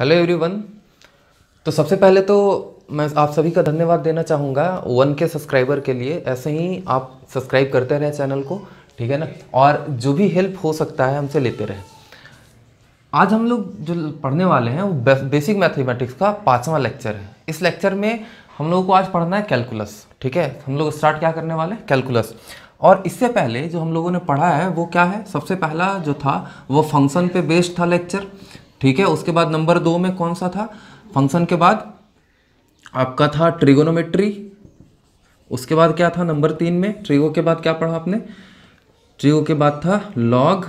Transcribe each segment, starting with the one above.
hello everyone तो सबसे पहले तो मैं आप सभी का धन्यवाद देना चाहूँगा वन के सब्सक्राइबर के लिए ऐसे ही आप सब्सक्राइब करते रहें चैनल को ठीक है ना और जो भी हेल्प हो सकता है हमसे लेते रहें आज हम लोग जो पढ़ने वाले हैं वो बेसिक मैथमेटिक्स का पाँचवा लेक्चर है इस लेक्चर में हम लोगों को आज पढ़ना है कैलकुलस ठीक है हम लोग स्टार्ट क्या करने वाले हैं कैलकुलस और इससे पहले जो हम लोगों ने पढ़ा है वो क्या है सबसे पहला जो था वो फंक्शन पे बेस्ड था लेक्चर ठीक है उसके बाद नंबर दो में कौन सा था फंक्शन के बाद आपका था ट्रिगोनोमेट्री उसके बाद क्या था नंबर तीन में ट्रिगो के बाद क्या पढ़ा आपने ट्रिगो के बाद था लॉग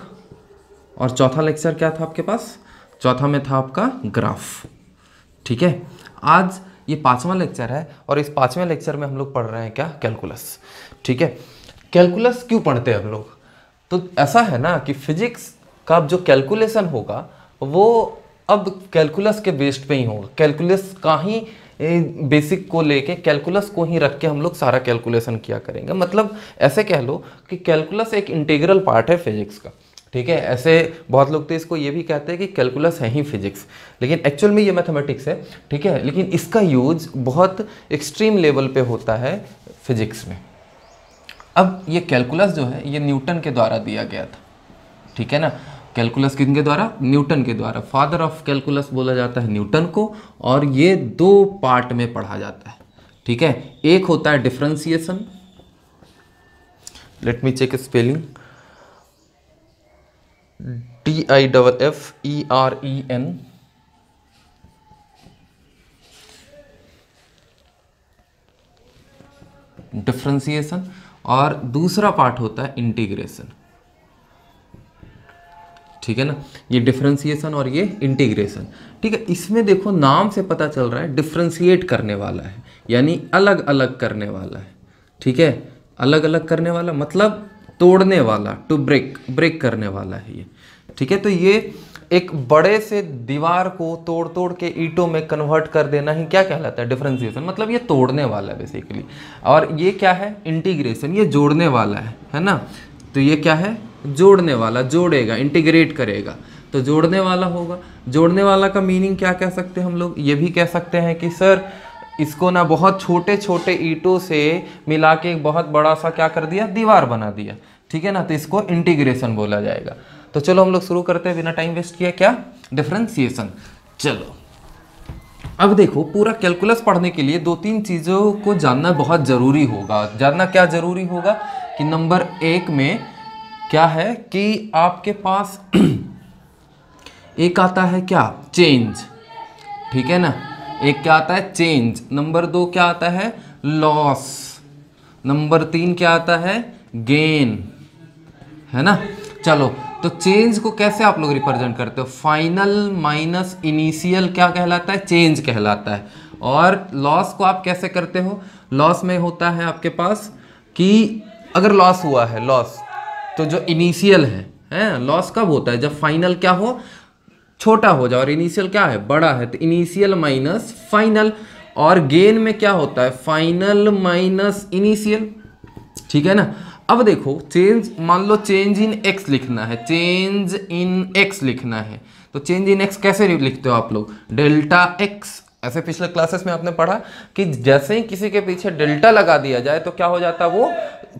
और चौथा लेक्चर क्या था आपके पास चौथा में था आपका ग्राफ ठीक है आज ये पाँचवा लेक्चर है और इस पांचवें लेक्चर में हम लोग पढ़ रहे हैं क्या कैलकुलस ठीक है कैलकुलस क्यों पढ़ते हैं हम लोग तो ऐसा है ना कि फिजिक्स का जो कैलकुलेशन होगा वो अब कैलकुलस के बेस्ड पे ही होगा कैलकुलस का ही बेसिक को लेके कैलकुलस को ही रख के हम लोग सारा कैलकुलेशन किया करेंगे मतलब ऐसे कह लो कि कैलकुलस एक इंटीग्रल पार्ट है फिजिक्स का ठीक है ऐसे बहुत लोग तो इसको ये भी कहते हैं कि कैलकुलस है ही फिजिक्स लेकिन एक्चुअल में ये मैथमेटिक्स है ठीक है लेकिन इसका यूज बहुत एक्सट्रीम लेवल पे होता है फिजिक्स में अब ये कैलकुलस जो है ये न्यूटन के द्वारा दिया गया था ठीक है ना कैलकुलस किन के द्वारा न्यूटन के द्वारा फादर ऑफ कैलकुलस बोला जाता है न्यूटन को और ये दो पार्ट में पढ़ा जाता है ठीक है एक होता है differentiation let me check spelling D I double F E R E N differentiation और दूसरा पार्ट होता है इंटीग्रेशन ठीक है ना ये डिफ्रेंसिएशन और ये इंटीग्रेशन ठीक है इसमें देखो नाम से पता चल रहा है डिफ्रेंसिएट करने वाला है यानी अलग अलग करने वाला है ठीक है अलग अलग करने वाला मतलब तोड़ने वाला टू ब्रेक ब्रेक करने वाला है ये ठीक है तो ये एक बड़े से दीवार को तोड़ तोड़ के ईटों में कन्वर्ट कर देना ही क्या कहलाता है डिफ्रेंसिएशन मतलब ये तोड़ने वाला है बेसिकली और ये क्या है इंटीग्रेशन ये जोड़ने वाला है है ना तो ये क्या है जोड़ने वाला जोड़ेगा इंटीग्रेट करेगा तो जोड़ने वाला होगा जोड़ने वाला का मीनिंग क्या कह सकते हैं हम लोग ये भी कह सकते हैं कि सर इसको ना बहुत छोटे छोटे ईटों से मिला के एक बहुत बड़ा सा क्या कर दिया दीवार बना दिया ठीक है ना तो इसको इंटीग्रेशन बोला जाएगा तो चलो हम लोग शुरू करते हैं बिना टाइम वेस्ट किया क्या डिफ्रेंसिएशन चलो अब देखो पूरा कैलकुलस पढ़ने के लिए दो तीन चीज़ों को जानना बहुत ज़रूरी होगा जानना क्या ज़रूरी होगा कि नंबर एक में क्या है कि आपके पास एक आता है क्या चेंज ठीक है ना एक क्या आता है चेंज नंबर दो क्या आता है लॉस नंबर तीन क्या आता है गेन है ना चलो तो चेंज को कैसे आप लोग रिप्रेजेंट करते हो फाइनल माइनस इनिशियल क्या कहलाता है चेंज कहलाता है और लॉस को आप कैसे करते हो लॉस में होता है आपके पास कि अगर लॉस हुआ है लॉस तो जो इनिशियल है हैं लॉस कब होता है जब फाइनल क्या हो छोटा हो जाए और इनिशियल क्या है बड़ा है तो इनिशियल माइनस फाइनल और गेन में क्या होता है फाइनल माइनस इनिशियल ठीक है ना अब देखो चेंज मान लो चेंज इन एक्स लिखना है चेंज इन एक्स लिखना है तो चेंज इन एक्स कैसे लिखते हो आप लोग डेल्टा एक्स ऐसे पिछले क्लासेस में आपने पढ़ा कि जैसे ही किसी के पीछे डेल्टा लगा दिया जाए तो क्या हो जाता है वो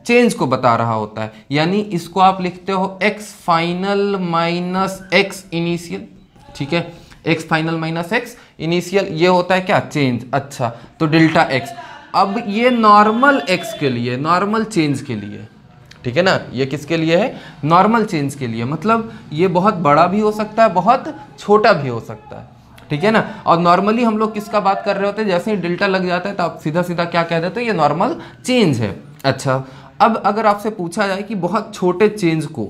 चेंज को बता रहा होता है यानी इसको आप लिखते हो X final minus X initial ठीक है X final minus X initial ये होता है क्या चेंज अच्छा तो डेल्टा एक्स अब ये नॉर्मल एक्स के लिए नॉर्मल चेंज के लिए ठीक है ना ये किसके लिए है नॉर्मल चेंज के लिए मतलब ये बहुत बड़ा भी हो सकता है बहुत छोटा भी हो सकता है ठीक है ना और नॉर्मली हम लोग किसका बात कर रहे होते हैं जैसे ही डेल्टा लग जाता है तो आप सीधा सीधा क्या कह देते हैं ये नॉर्मल चेंज है अच्छा अब अगर आपसे पूछा जाए कि बहुत छोटे चेंज को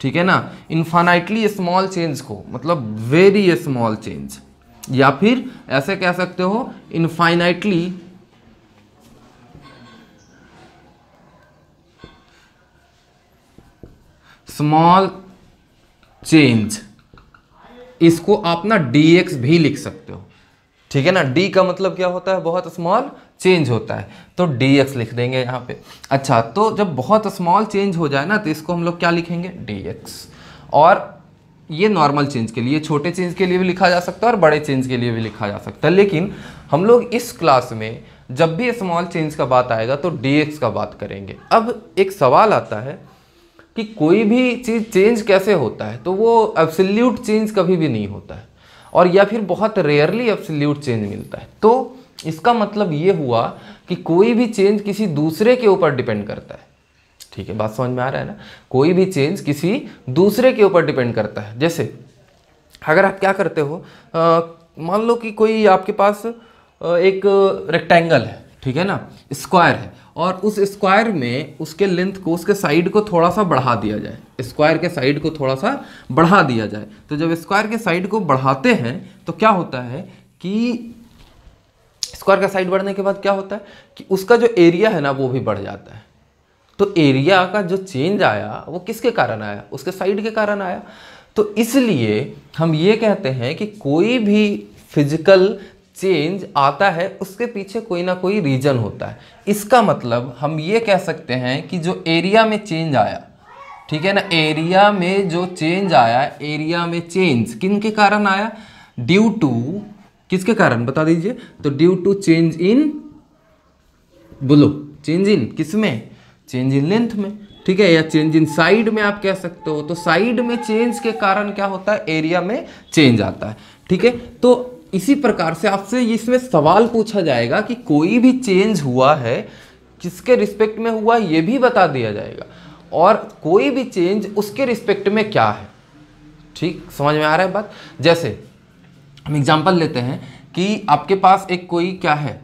ठीक है ना इन्फानाइटली स्मॉल चेंज को मतलब वेरी स्मॉल चेंज या फिर ऐसे कह सकते हो इन्फाइनाइटली स्मॉल चेंज इसको आप ना डी एक्स भी लिख सकते हो ठीक है ना डी का मतलब क्या होता है बहुत स्मॉल चेंज होता है तो डी एक्स लिख देंगे यहाँ पे अच्छा तो जब बहुत स्मॉल चेंज हो जाए ना तो इसको हम लोग क्या लिखेंगे डी एक्स और ये नॉर्मल चेंज के लिए छोटे चेंज के लिए भी लिखा जा सकता है और बड़े चेंज के लिए भी लिखा जा सकता है लेकिन हम लोग इस क्लास में जब भी स्मॉल चेंज का बात आएगा तो डी एक्स का बात करेंगे अब एक सवाल आता है कि कोई भी चीज़ चेंज कैसे होता है तो वो एब्सल्यूट चेंज कभी भी नहीं होता है और या फिर बहुत रेयरली एब्सल्यूट चेंज मिलता है तो इसका मतलब ये हुआ कि कोई भी चेंज किसी दूसरे के ऊपर डिपेंड करता है ठीक है बात समझ में आ रहा है ना कोई भी चेंज किसी दूसरे के ऊपर डिपेंड करता है जैसे अगर आप क्या करते हो मान लो कि कोई आपके पास एक रेक्टेंगल है ठीक है ना स्क्वायर है और उस स्क्वायर में उसके लेंथ को उसके साइड को थोड़ा सा बढ़ा दिया जाए स्क्वायर के साइड को थोड़ा सा बढ़ा दिया जाए तो जब स्क्वायर के साइड को बढ़ाते हैं तो क्या होता है कि स्क्वायर का साइड बढ़ने के बाद क्या होता है कि उसका जो एरिया है ना वो भी बढ़ जाता है तो एरिया का जो चेंज आया वो किसके कारण आया उसके साइड के कारण आया तो इसलिए हम ये कहते हैं कि कोई भी फिजिकल चेंज आता है उसके पीछे कोई ना कोई रीजन होता है इसका मतलब हम ये कह सकते हैं कि जो एरिया में चेंज आया ठीक है ना एरिया में जो चेंज आया एरिया में चेंज किन के कारण आया ड्यू टू किसके कारण बता दीजिए तो ड्यू टू चेंज इन बोलो चेंज इन किस में चेंज इन लेंथ में ठीक है या चेंज इन साइड में आप कह सकते हो तो साइड में चेंज के कारण क्या होता है एरिया में चेंज आता है ठीक है तो इसी प्रकार से आपसे इसमें सवाल पूछा जाएगा कि कोई भी चेंज हुआ है किसके रिस्पेक्ट में हुआ ये भी बता दिया जाएगा और कोई भी चेंज उसके रिस्पेक्ट में क्या है ठीक समझ में आ रहा है बात जैसे हम एग्जाम्पल लेते हैं कि आपके पास एक कोई क्या है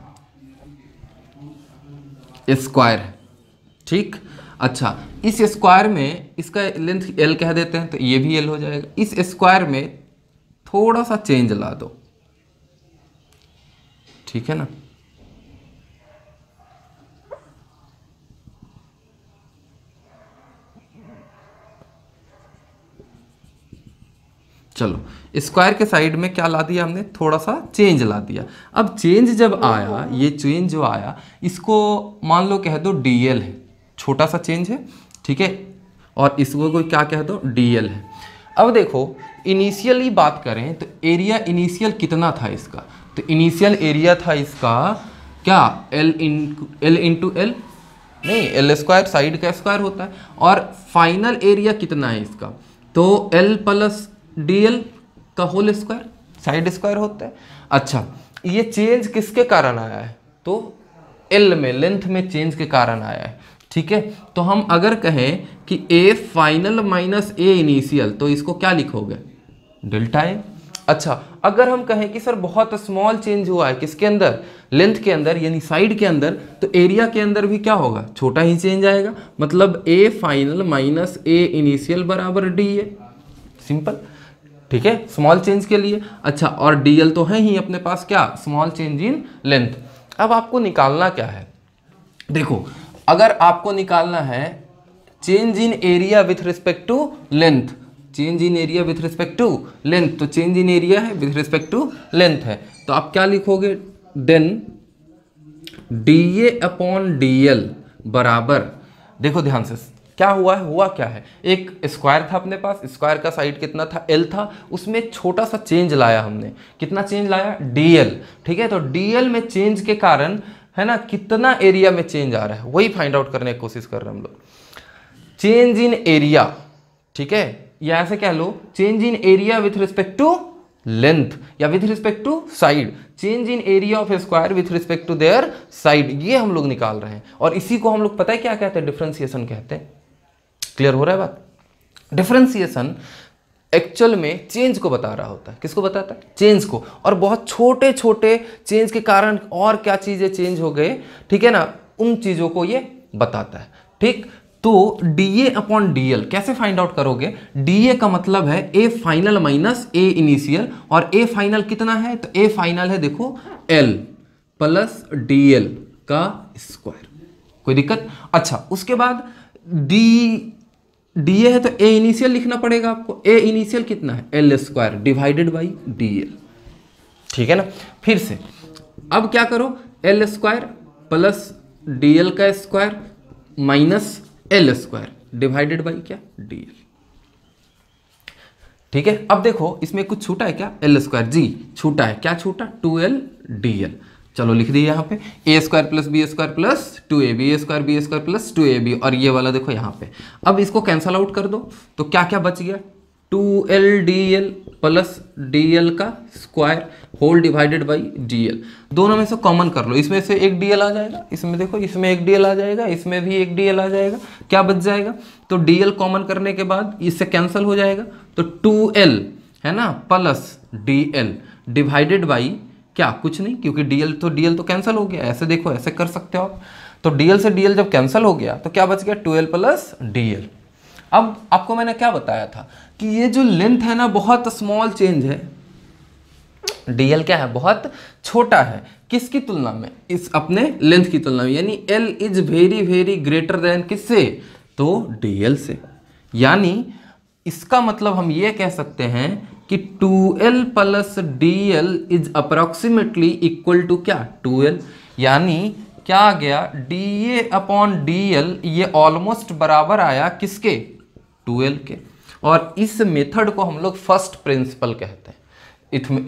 स्क्वायर है ठीक अच्छा इस स्क्वायर में इसका लेंथ एल कह देते हैं तो ये भी एल हो जाएगा इस स्क्वायर में थोड़ा सा चेंज ला दो ठीक है ना चलो स्क्वायर के साइड में क्या ला दिया हमने थोड़ा सा चेंज ला दिया अब चेंज जब आया ये चेंज जो आया इसको मान लो कह दो डीएल है छोटा सा चेंज है ठीक है और इसको कोई क्या कह दो डीएल है अब देखो इनिशियली बात करें तो एरिया इनिशियल कितना था इसका तो इनिशियल एरिया था इसका क्या L in L into L नहीं एल स्क्वायर साइड का स्क्वायर होता है और फाइनल एरिया कितना है इसका तो एल प्लस डी एल का होल स्क्वायर साइड स्क्वायर होता है अच्छा ये चेंज किसके कारण आया है तो एल में लेंथ में चेंज के कारण आया है ठीक है तो हम अगर कहें कि A final minus A initial तो इसको क्या लिखोगे डेल्टा ए अच्छा अगर हम कहें कि सर बहुत स्मॉल चेंज हुआ है किसके अंदर लेंथ के अंदर यानी साइड के अंदर तो एरिया के अंदर भी क्या होगा छोटा ही चेंज आएगा मतलब A final minus A initial बराबर डी ए सिंपल ठीक है स्मॉल चेंज के लिए अच्छा और डी तो है ही अपने पास क्या स्मॉल चेंज इन लेंथ अब आपको निकालना क्या है देखो अगर आपको निकालना है change in area with respect to length change in area with respect to length तो चेंज इन एरिया है विथ रिस्पेक्ट टू लेंथ है तो आप क्या लिखोगे then D A upon D L बराबर देखो ध्यान से क्या हुआ है हुआ क्या है एक स्क्वायर था अपने पास स्क्वायर का साइड कितना था एल था उसमें छोटा सा चेंज लाया हमने कितना चेंज लाया डी एल ठीक है तो डी एल में चेंज के कारण है ना कितना एरिया में चेंज आ रहा है वही फाइंड आउट करने की कोशिश कर रहे हैं हम लोग चेंज इन एरिया ठीक है या ऐसे कह लो change in area with respect to length या with respect to side change in area of square with respect to their side ये हम लोग निकाल रहे हैं और इसी को हम लोग पता है क्या कहते हैं डिफ्रेंसिएशन कहते हैं क्लियर हो रहा है बात डिफ्रेंसिएशन एक्चुअल में चेंज को बता रहा होता है किसको बताता है चेंज को और बहुत छोटे छोटे चेंज के कारण और क्या चीज़ें चेंज हो गए ठीक है ना उन चीज़ों को ये बताता है ठीक तो D A upon D L कैसे फाइंड आउट करोगे डी ए का मतलब है A final minus A initial और ए फाइनल कितना है तो ए फाइनल है देखो एल प्लस डी एल का स्क्वायर कोई दिक्कत अच्छा उसके बाद डी डी ए है तो ए इनिशियल लिखना पड़ेगा आपको ए इनिशियल कितना है L square divided by D L ठीक है ना फिर से अब क्या करो L square plus D L का square minus L square divided by क्या डी एल ठीक है अब देखो इसमें कुछ छूटा है क्या एल स्क्वायर जी छूटा है क्या छूटा टू एल डी एल चलो लिख दिए यहाँ पे A square plus B square plus two A B A square B square plus two A B और ये वाला देखो यहाँ पे अब इसको कैंसल आउट कर दो तो क्या क्या बच गया two L D L plus D L का square whole divided by DL दोनों में से कॉमन कर लो इसमें से एक डीएल आ जाएगा इसमें देखो इसमें एक डीएल आ जाएगा इसमें भी एक डीएल आ जाएगा क्या बच जाएगा तो डीएल कॉमन करने के बाद इससे कैंसिल हो जाएगा तो टू एल है ना plus D L divided by क्या कुछ नहीं क्योंकि डीएल तो डीएल तो कैंसिल हो गया ऐसे देखो ऐसे कर सकते हो आप तो डीएल से डीएल जब कैंसिल हो गया तो क्या बच गया टू एल प्लस एल अब आपको मैंने क्या बताया था कि ये जो लेंथ है ना बहुत स्मॉल चेंज है डीएल क्या है बहुत छोटा है किसकी तुलना में इस अपने लेंथ की तुलना में यानी L is very very greater than किससे तो डीएल से यानी इसका मतलब हम ये कह सकते हैं कि 2l L plus D is approximately equal to क्या 2l यानी क्या आ गया डी ए अपॉन डी ये ऑलमोस्ट बराबर आया किसके 2l के और इस मेथड को हम लोग फर्स्ट प्रिंसिपल कहते हैं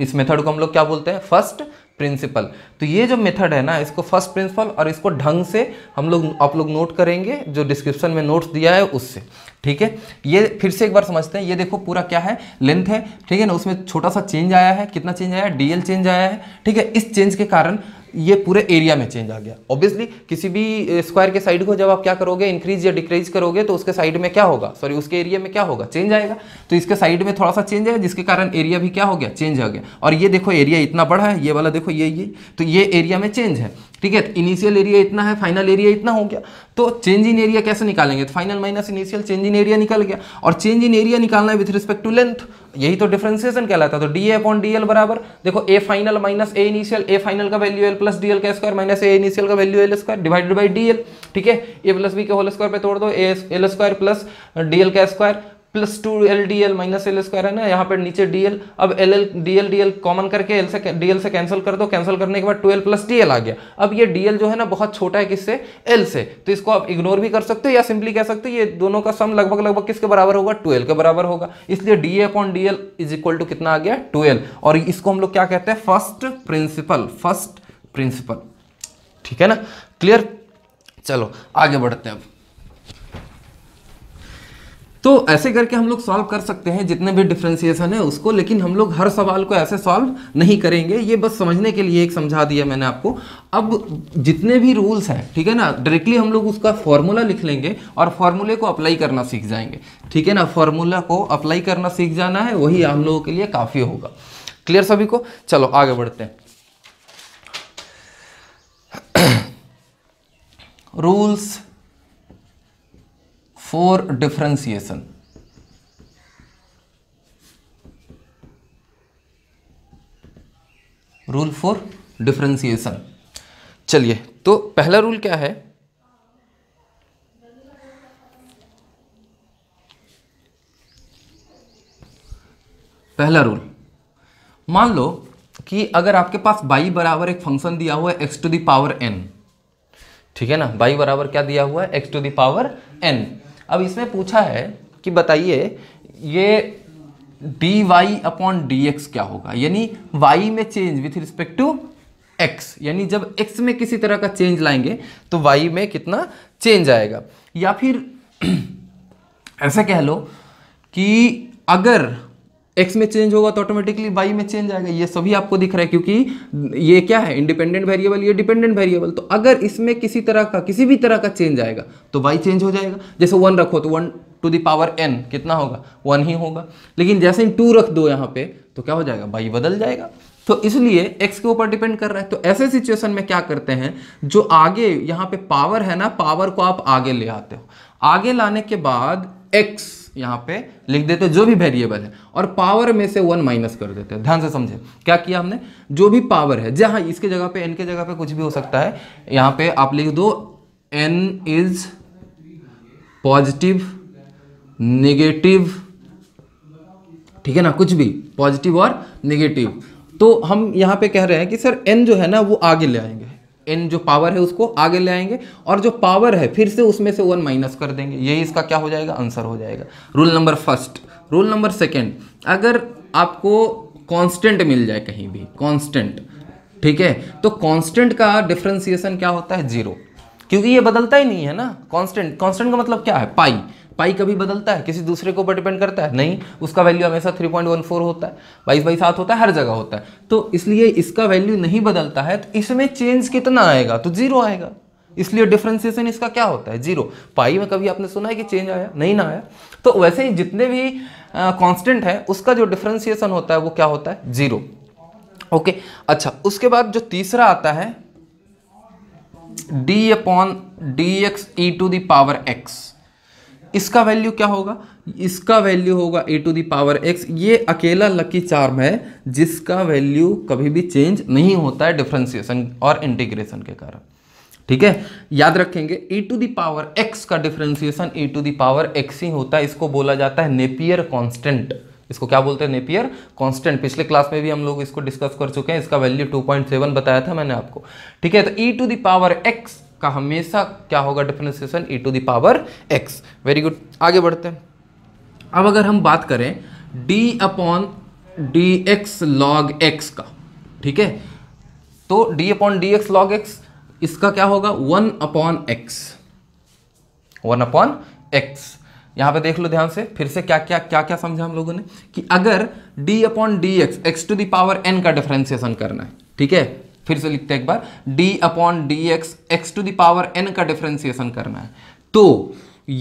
इस मेथड को हम लोग क्या बोलते हैं फर्स्ट प्रिंसिपल तो ये जो मेथड है ना इसको फर्स्ट प्रिंसिपल और इसको ढंग से हम लोग आप लोग नोट करेंगे जो डिस्क्रिप्शन में नोट्स दिया है उससे ठीक है ये फिर से एक बार समझते हैं ये देखो पूरा क्या है लेंथ है ठीक है ना उसमें छोटा सा चेंज आया है कितना चेंज आया है डीएल चेंज आया है ठीक है इस चेंज के कारण ये पूरे एरिया में चेंज आ गया ऑब्वियसली किसी भी स्क्वायर के साइड को जब आप क्या करोगे इंक्रीज या डिक्रीज करोगे तो उसके साइड में क्या होगा सॉरी उसके एरिया में क्या होगा चेंज आएगा तो इसके साइड में थोड़ा सा चेंज आएगा जिसके कारण एरिया भी क्या हो गया चेंज आ गया और ये देखो एरिया इतना बड़ा है ये वाला देखो ये ये तो ये एरिया में चेंज है ठीक है इनिशियल एरिया इतना है फाइनल एरिया इतना हो गया तो चेंज इन एरिया कैसे निकालेंगे तो final minus initial change in area निकल गया और चेंज इन एरिया निकालना है विथ रिस्पेक्ट टू लेंथ यही तो डिफ्रेंसिएशन कहलाता है तो D A upon D L बराबर देखो A final minus A initial A final का value L plus D L का स्क्वायर माइनस ए इनिशियल का value L square divided by D L ठीक है ए प्लस बी के whole square पे तोड़ दो A L square plus D L का square plus two L D L minus L square है ना यहाँ पर नीचे डी एल अब L L D L D L common करके एल से डी एल से कैंसिल कर दो कैंसिल करने के बाद ट्वेल्व प्लस डी एल आ गया अब ये डी एल जो है ना बहुत छोटा है किससे एल से तो इसको आप इग्नोर भी कर सकते हो या सिंपली कह सकते हो ये दोनों का सम लगभग लगभग किसके बराबर होगा ट्वेल्व के बराबर होगा इसलिए D A upon D L is equal to कितना आ गया ट्वेल्व और इसको हम लोग क्या कहते हैं फर्स्ट प्रिंसिपल फर्स्ट प्रिंसिपल ठीक है ना क्लियर चलो आगे बढ़ते हैं अब तो ऐसे करके हम लोग सॉल्व कर सकते हैं जितने भी डिफ्रेंसिएशन है उसको लेकिन हम लोग हर सवाल को ऐसे सॉल्व नहीं करेंगे ये बस समझने के लिए एक समझा दिया मैंने आपको अब जितने भी रूल्स हैं ठीक है ना डायरेक्टली हम लोग उसका फॉर्मूला लिख लेंगे और फॉर्मूले को अप्लाई करना सीख जाएंगे ठीक है ना फॉर्मूला को अप्लाई करना सीख जाना है वही हम लोगों के लिए काफ़ी होगा क्लियर सभी को चलो आगे बढ़ते हैं rules for differentiation rule for differentiation चलिए तो पहला रूल क्या है पहला रूल मान लो कि अगर आपके पास बाई बराबर एक फंक्शन दिया हुआ है एक्स टू दावर एन ठीक है ना बाई बराबर क्या दिया हुआ है एक्स टू दावर एन अब इसमें पूछा है कि बताइए ये D Y upon D x क्या होगा यानी वाई में change with respect to X यानी जब एक्स में किसी तरह का चेंज लाएंगे तो वाई में कितना चेंज आएगा या फिर ऐसा कह लो कि अगर एक्स में चेंज होगा तो ऑटोमेटिकली वाई में चेंज आएगा ये सभी आपको दिख रहा है क्योंकि ये क्या है इंडिपेंडेंट वेरिएबल ये डिपेंडेंट वेरिएबल तो अगर इसमें किसी तरह का किसी भी तरह का चेंज आएगा तो वाई चेंज हो जाएगा जैसे वन रखो तो वन टू दावर एन कितना होगा वन ही होगा लेकिन जैसे ही टू रख दो यहाँ पे तो क्या हो जाएगा वाई बदल जाएगा तो इसलिए x के ऊपर डिपेंड कर रहा है तो ऐसे सिचुएशन में क्या करते हैं जो आगे यहाँ पे पावर है ना पावर को आप आगे ले आते हो आगे लाने के बाद x यहाँ पे लिख देते जो भी वेरिएबल है और पावर में से वन माइनस कर देते हैं ध्यान से समझे क्या किया हमने जो भी पावर है जहाँ इसके जगह पे एन के जगह पे कुछ भी हो सकता है यहाँ पे आप लिख दो एन इज पॉजिटिव नेगेटिव ठीक है ना कुछ भी पॉजिटिव और नेगेटिव तो हम यहाँ पे कह रहे हैं कि सर एन जो है ना वो आगे ले आएंगे एन जो पावर है उसको आगे ले आएंगे और जो पावर है फिर से उसमें से वन माइनस कर देंगे यही इसका क्या हो जाएगा आंसर हो जाएगा rule number first rule number second अगर आपको कांस्टेंट मिल जाए कहीं भी कांस्टेंट ठीक है तो कांस्टेंट का डिफ्रेंसिएशन क्या होता है जीरो क्योंकि ये बदलता ही नहीं है ना कांस्टेंट कांस्टेंट का मतलब क्या है पाई पाई कभी बदलता है किसी दूसरे के ऊपर डिपेंड करता है नहीं उसका वैल्यू हमेशा थ्री पॉइंट वन फोर होता है बाईस बाई सात होता है हर जगह होता है तो इसलिए इसका वैल्यू नहीं बदलता है तो इसमें चेंज कितना आएगा तो जीरो आएगा इसलिए डिफ्रेंसिएशन इसका क्या होता है जीरो पाई में कभी आपने सुना है कि चेंज आया नहीं ना आया तो वैसे ही जितने भी कॉन्स्टेंट है उसका जो डिफ्रेंसिएशन होता है वो क्या होता है जीरो ओके अच्छा उसके बाद जो तीसरा आता है D upon D X E to the power X इसका वैल्यू क्या होगा इसका वैल्यू होगा ए टू दावर एक्स ये अकेला लकी चार्म है जिसका वैल्यू कभी भी चेंज नहीं होता है डिफ्रेंसिएशन और इंटीग्रेशन के कारण ठीक है याद रखेंगे ए टू दावर एक्स का differentiation A to the power X ही होता है इसको बोला जाता है नेपियर कॉन्स्टेंट इसको क्या बोलते हैं नेपियर कांस्टेंट पिछले क्लास में भी हम लोग इसको डिस्कस कर चुके हैं इसका वैल्यू 2.7 बताया था मैंने आपको ठीक है तो ई टू दावर एक्स का हमेशा क्या होगा differentiation E to the power X very good आगे बढ़ते हैं अब अगर हम बात करें D upon D X log x का ठीक है तो D upon D X log X इसका क्या होगा one upon X one upon X यहां पे देख लो ध्यान से फिर से क्या क्या क्या क्या समझा हम लोगों ने कि अगर d upon D x x to the power n का डिफ्रेंसिएशन करना है ठीक है फिर से लिखते हैं एक बार d upon D x x to the power n का डिफ्रेंसिएशन करना है तो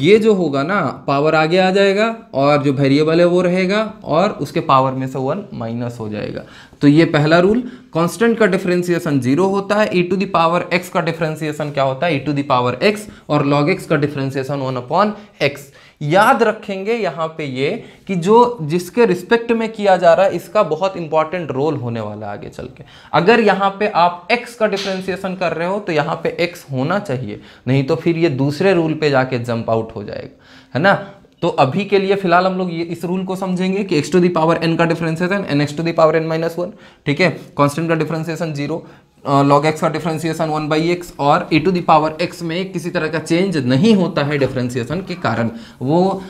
ये जो होगा ना पावर आगे आ जाएगा और जो वेरिएबल है वो रहेगा और उसके पावर में से वन माइनस हो जाएगा तो ये पहला रूल कांस्टेंट का डिफरेंशिएशन जीरो होता है ई टू पावर एक्स का डिफरेंशिएशन क्या होता है ई टू पावर एक्स और लॉग एक्स का डिफरेंशिएशन वन अपॉन एक्स याद रखेंगे यहाँ पे ये कि जो जिसके रिस्पेक्ट में किया जा रहा है इसका बहुत इंपॉर्टेंट रोल होने वाला है आगे चल के अगर यहाँ पे आप x का डिफ्रेंसिएशन कर रहे हो तो यहाँ पे x होना चाहिए नहीं तो फिर ये दूसरे रूल पे जाके जंप आउट हो जाएगा है ना तो अभी के लिए फिलहाल हम लोग ये इस रूल को समझेंगे कि x to the power n का differentiation n x to the power n minus one ठीक है कांस्टेंट का डिफरेंसिएशन जीरो लॉग एक्स का डिफ्रेंसिएशन वन बाई एक्स और ए टू दावर एक्स में किसी तरह का चेंज नहीं होता है डिफ्रेंसिएशन के कारण वो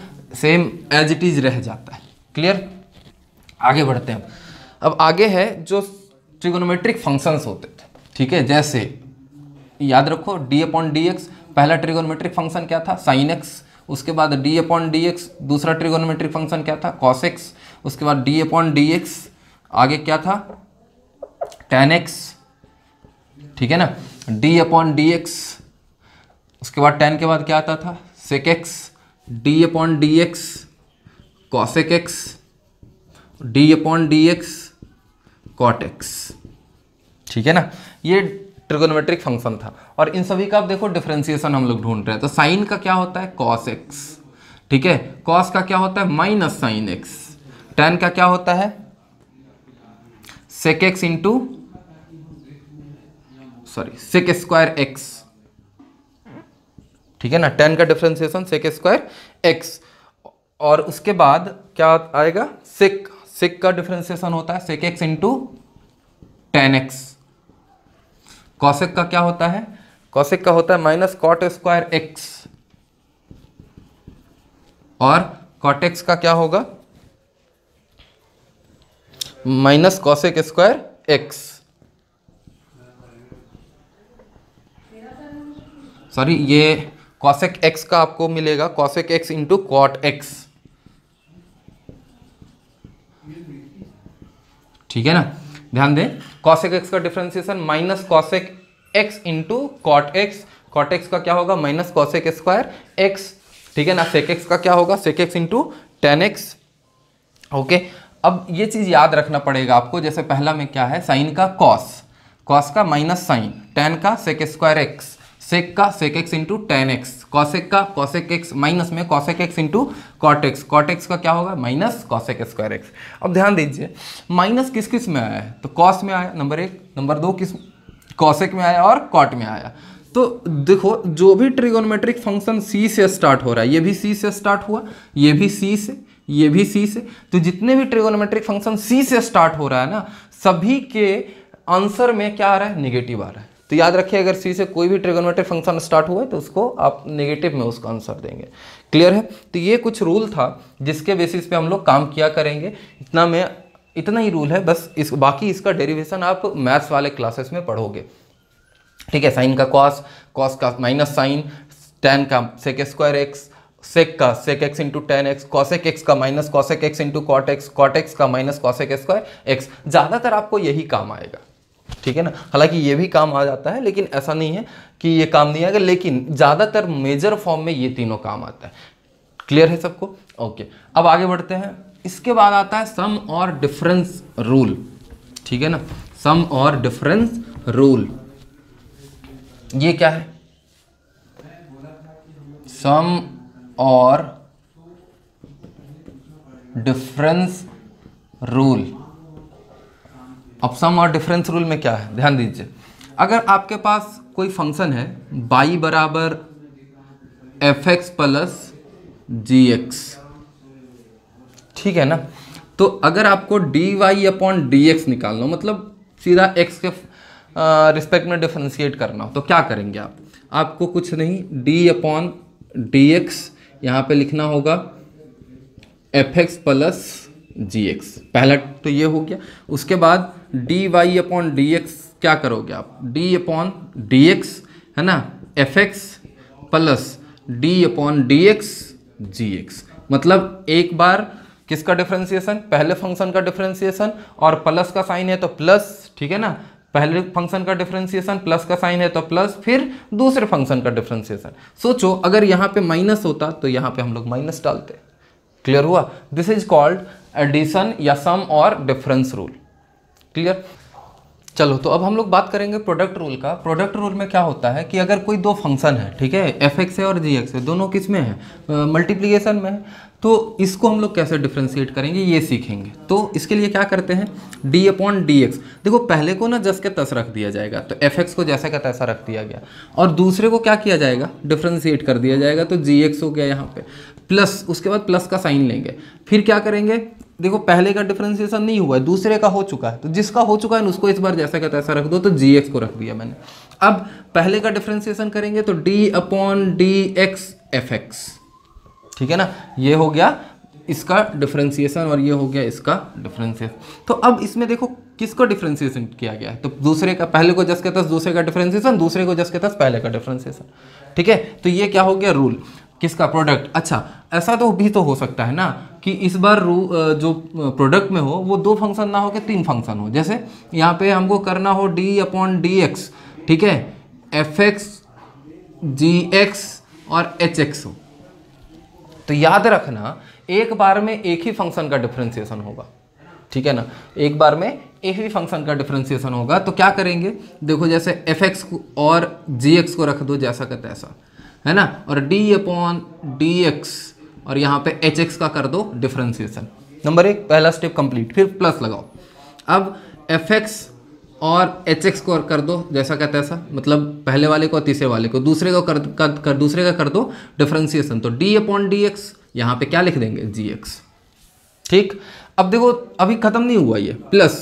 सेम एज इट इज रह जाता है क्लियर आगे बढ़ते हैं अब आगे है जो ट्रिगोनोमेट्रिक फंक्शंस होते थे ठीक है जैसे याद रखो डी अपॉन डी एक्स पहला ट्रिगोनोमेट्रिक फंक्शन क्या था साइन एक्स उसके बाद डी अपॉन डी एक्स दूसरा ट्रिगोनोमेट्रिक फंक्शन क्या था कॉस एक्स उसके बाद डी अपॉन डी एक्स आगे क्या था टेन एक्स ठीक है ना डी अपॉन डी एक्स उसके बाद टेन के बाद क्या आता था sec x d upon D x cosec x d upon D x cot x ठीक है ना ये ट्रिगोनोमेट्रिक फंक्शन था और इन सभी का आप देखो डिफ्रेंसिएशन हम लोग ढूंढ रहे हैं तो साइन का क्या होता है कॉस एक्स ठीक है कॉस का क्या होता है माइनस साइन एक्स टेन का क्या होता है sec x into sorry sec square x ठीक है ना टेन का डिफ्रेंसिएशन सेक स्क्वायर एक्स और उसके बाद क्या आएगा सिक सिक का डिफ्रेंसिएशन होता है sec x into tan x cosec का क्या होता है कौशिक का होता है माइनस कॉट स्क्वायर एक्स और कॉटेक्स का क्या होगा minus cosec square x sorry ये कॉसेक एक्स का आपको मिलेगा cosec x into cot x ठीक है ना ध्यान दें कॉसेक एक्स का differentiation minus cosec x into cot x cot x का क्या होगा माइनस कॉसेक स्क्वायर एक्स ठीक है ना सेक एक्स का क्या होगा sec x into tan x okay अब ये चीज़ याद रखना पड़ेगा आपको जैसे पहला में क्या है साइन का कॉस कॉस का माइनस साइन टेन का सेक स्क्वायर एक्स सेक का sec x into tan x cosec का कॉसेक एक्स माइनस में cosec x into cot x cot x का क्या होगा माइनस कॉसेक स्क्वायर एक्स अब ध्यान दीजिए माइनस किस किस में आया है तो कॉस में आया नंबर एक नंबर दो किस कॉसेक में आया और कॉट में आया तो देखो जो भी ट्रिगोनोमेट्रिक फंक्शन सी से स्टार्ट हो रहा है ये भी सी से स्टार्ट हुआ ये भी सी से ये भी सी से तो जितने भी ट्रिगोनोमेट्रिक फंक्शन सी से स्टार्ट हो रहा है ना सभी के आंसर में क्या आ रहा है निगेटिव आ रहा है तो याद रखिए अगर सी से कोई भी ट्रिगोनोमेट्रिक फंक्शन स्टार्ट हुआ है तो उसको आप नेगेटिव में उसका आंसर देंगे क्लियर है तो ये कुछ रूल था जिसके बेसिस पे हम लोग काम किया करेंगे इतना में इतना ही रूल है बस इस बाकी इसका डेरिवेशन आप मैथ्स वाले क्लासेस में पढ़ोगे ठीक है साइन का कॉस कॉस का माइनस साइन टेन का सेक स्क्वायर एक्स सेक का sec x into tan x cosec x का minus cosec x into cot x cot x का माइनस कॉसेक स्क्वायर एक्स ज़्यादातर आपको यही काम आएगा ठीक है ना हालांकि ये भी काम आ जाता है लेकिन ऐसा नहीं है कि ये काम नहीं आएगा लेकिन ज़्यादातर मेजर फॉर्म में ये तीनों काम आता है क्लियर है सबको ओके अब आगे बढ़ते हैं इसके बाद आता है सम और डिफरेंस रूल ठीक है ना सम और डिफरेंस रूल ये क्या है सम और डिफरेंस रूल अब सम और डिफरेंस रूल में क्या है ध्यान दीजिए अगर आपके पास कोई फंक्शन है बाई बराबर f x plus g x ठीक है ना तो अगर आपको d Y upon D x निकालना हो मतलब सीधा एक्स के रिस्पेक्ट में डिफ्रेंशिएट करना हो तो क्या करेंगे आप आपको कुछ नहीं डी अपॉन डी एक्स यहाँ पर लिखना होगा f x plus g x पहला तो ये हो गया उसके बाद d Y upon D x क्या करोगे आप डी अपॉन डी एक्स है ना f x plus d upon D x g x मतलब एक बार किसका डिफ्रेंसिएशन पहले फंक्शन का डिफ्रेंसिएशन और प्लस का साइन है तो प्लस ठीक है ना पहले फंक्शन का डिफ्रेंसिएशन प्लस का साइन है तो प्लस फिर दूसरे फंक्शन का डिफ्रेंसिएशन सोचो अगर यहाँ पे माइनस होता तो यहाँ पे हम लोग माइनस डालते क्लियर हुआ दिस इज कॉल्ड एडिशन या सम और डिफरेंस रूल क्लियर चलो तो अब हम लोग बात करेंगे प्रोडक्ट रूल का प्रोडक्ट रूल में क्या होता है कि अगर कोई दो फंक्शन है ठीक है एफ एक्स है और जी एक्स है दोनों किस में है uh, में है तो इसको हम लोग कैसे डिफ्रेंशिएट करेंगे ये सीखेंगे तो इसके लिए क्या करते हैं डी अपॉन डी एक्स देखो पहले को ना जस के तस रख दिया जाएगा तो एफ एक्स को जैसा का तैसा रख दिया गया और दूसरे को क्या किया जाएगा डिफ्रेंशिएट कर दिया जाएगा तो जी एक्स हो गया यहाँ पे प्लस उसके बाद प्लस का साइन लेंगे फिर क्या करेंगे देखो पहले का डिफ्रेंसिएशन नहीं हुआ है दूसरे का हो चुका है तो जिसका हो चुका है उसको इस बार जैसा का तैसा रख दो तो जी एक्स को रख दिया मैंने अब पहले का डिफ्रेंसिएशन करेंगे तो D upon D x f x ठीक है ना ये हो गया इसका डिफ्रेंसिएशन और ये हो गया इसका डिफ्रेंसिएशन तो अब इसमें देखो किसको डिफ्रेंसिएशन किया गया है तो दूसरे का पहले को जस के तस दूसरे का डिफ्रेंसिएशन दूसरे को जस के तस पहले का डिफ्रेंसिएशन ठीक है तो ये क्या हो गया रूल किसका प्रोडक्ट अच्छा ऐसा तो भी तो हो सकता है ना कि इस बार रू जो प्रोडक्ट में हो वो दो फंक्शन ना हो के तीन फंक्शन हो जैसे यहाँ पे हमको करना हो डी अपॉन डी एक्स ठीक है एफ एक्स जी एक्स और एच एक्स हो तो याद रखना एक बार में एक ही फंक्शन का डिफ्रेंसिएशन होगा ठीक है ना एक बार में एक ही फंक्शन का डिफ्रेंसिएशन होगा तो क्या करेंगे देखो जैसे एफ एक्स और जी एक्स को रख दो जैसा का तैसा है ना और डी अपॉन डी एक्स और यहाँ पे एच एक्स का कर दो डिफ्रेंसिएशन नंबर एक पहला स्टेप कंप्लीट फिर प्लस लगाओ अब एफ एक्स और एच एक्स को कर दो जैसा कहते हैं मतलब पहले वाले को तीसरे वाले को दूसरे को कर, कर, कर दूसरे का कर दो डिफ्रेंसिएशन तो डी अपॉन डी एक्स यहाँ पे क्या लिख देंगे जी एक्स ठीक अब देखो अभी ख़त्म नहीं हुआ ये प्लस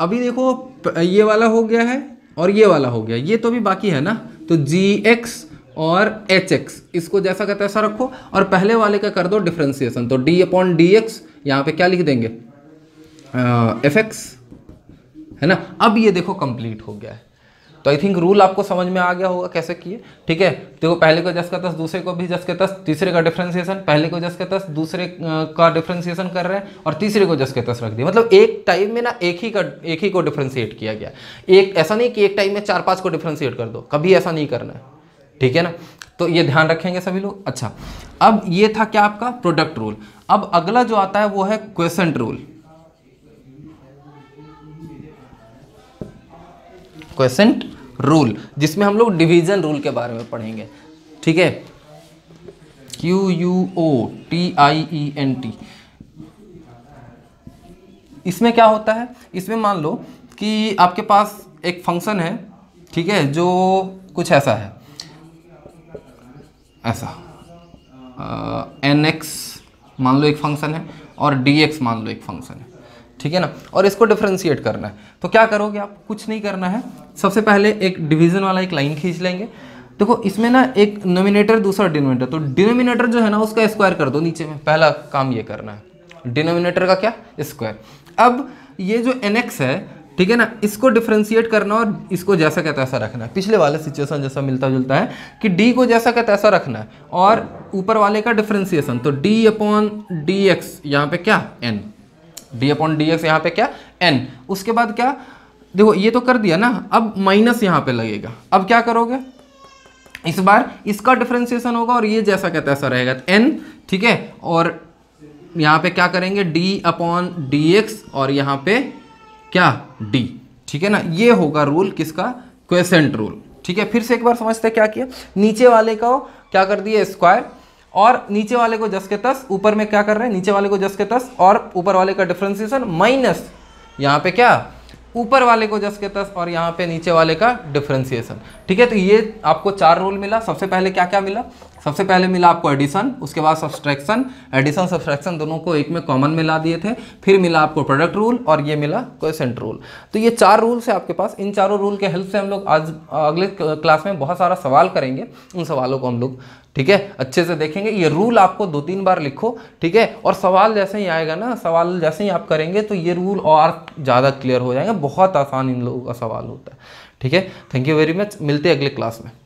अभी देखो ये वाला हो गया है और ये वाला हो गया ये तो अभी बाकी है ना तो जी एक्स और एच एक्स इसको जैसा का तैसा रखो और पहले वाले का कर दो डिफ्रेंसिएशन तो डी अपॉन डी एक्स यहाँ पे क्या लिख देंगे एफ एक्स है ना अब ये देखो कंप्लीट हो गया है तो आई थिंक रूल आपको समझ में आ गया होगा कैसे किए ठीक है देखो पहले को जस का दस दूसरे को भी जस के दस तीसरे का डिफ्रेंसिएशन पहले को जस के दस दूसरे का डिफ्रेंसिएशन कर रहे हैं और तीसरे को जस के दस रख दिया मतलब एक टाइम में ना एक ही का एक ही को डिफ्रेंसिएट किया गया एक ऐसा नहीं कि एक टाइम में चार पाँच को डिफ्रेंसिएट कर दो कभी ऐसा नहीं करना है ठीक है ना तो ये ध्यान रखेंगे सभी लोग अच्छा अब ये था क्या आपका प्रोडक्ट रूल अब अगला जो आता है वो है क्वेश्चन रूल क्वेश्चन रूल जिसमें हम लोग डिवीजन रूल के बारे में पढ़ेंगे ठीक है Q U O T I E N T इसमें क्या होता है इसमें मान लो कि आपके पास एक फंक्शन है ठीक है जो कुछ ऐसा है ऐसा एन एक्स मान लो एक फंक्शन है और डी एक्स मान लो एक फंक्शन है ठीक है ना और इसको डिफ्रेंशिएट करना है तो क्या करोगे आप कुछ नहीं करना है सबसे पहले एक डिवीजन वाला एक लाइन खींच लेंगे देखो इसमें ना एक नोमिनेटर दूसरा डिनोमिनेटर तो डिनोमिनेटर जो है ना उसका स्क्वायर कर दो नीचे में पहला काम ये करना है डिनोमिनेटर का क्या स्क्वायर अब ये जो एन है ठीक है ना इसको डिफ्रेंशिएट करना और इसको जैसा का तैसा रखना है पिछले वाले सिचुएशन जैसा मिलता जुलता है कि डी को जैसा का तैसा रखना है और ऊपर वाले का डिफ्रेंसिएशन तो डी अपॉन डी एक्स यहाँ पे क्या n d upon D x यहाँ पे क्या एन उसके बाद क्या देखो ये तो कर दिया ना अब माइनस यहाँ पे लगेगा अब क्या करोगे इस बार इसका डिफ्रेंसिएशन होगा और ये जैसा का तैसा रहेगा एन तो ठीक है और यहाँ पे क्या करेंगे डी अपॉन डी एक्स और यहाँ पे क्या डी ठीक है ना ये होगा रूल किसका क्वेश्चेंट रूल ठीक है फिर से एक बार समझते हैं क्या किया नीचे वाले को क्या कर दिए स्क्वायर और नीचे वाले को जस के तस ऊपर में क्या कर रहे हैं नीचे वाले को जस के तस और ऊपर वाले का डिफ्रेंसिएशन माइनस यहाँ पे क्या ऊपर वाले को जस के तस और यहाँ पे नीचे वाले का डिफ्रेंसिएशन ठीक है तो ये आपको चार रूल मिला सबसे पहले क्या क्या मिला सबसे पहले मिला आपको एडिशन उसके बाद सब्सट्रैक्शन एडिशन सब्सट्रैक्शन दोनों को एक में कॉमन मिला दिए थे फिर मिला आपको प्रोडक्ट रूल और ये मिला क्वेश्चन रूल तो ये चार रूल्स है आपके पास इन चारों रूल के हेल्प से हम लोग आज अगले क्लास में बहुत सारा सवाल करेंगे उन सवालों को हम लोग ठीक है अच्छे से देखेंगे ये रूल आपको दो तीन बार लिखो ठीक है और सवाल जैसे ही आएगा ना सवाल जैसे ही आप करेंगे तो ये रूल और ज़्यादा क्लियर हो जाएंगे बहुत आसान इन लोगों का सवाल होता है ठीक है थैंक यू वेरी मच मिलते हैं अगले क्लास में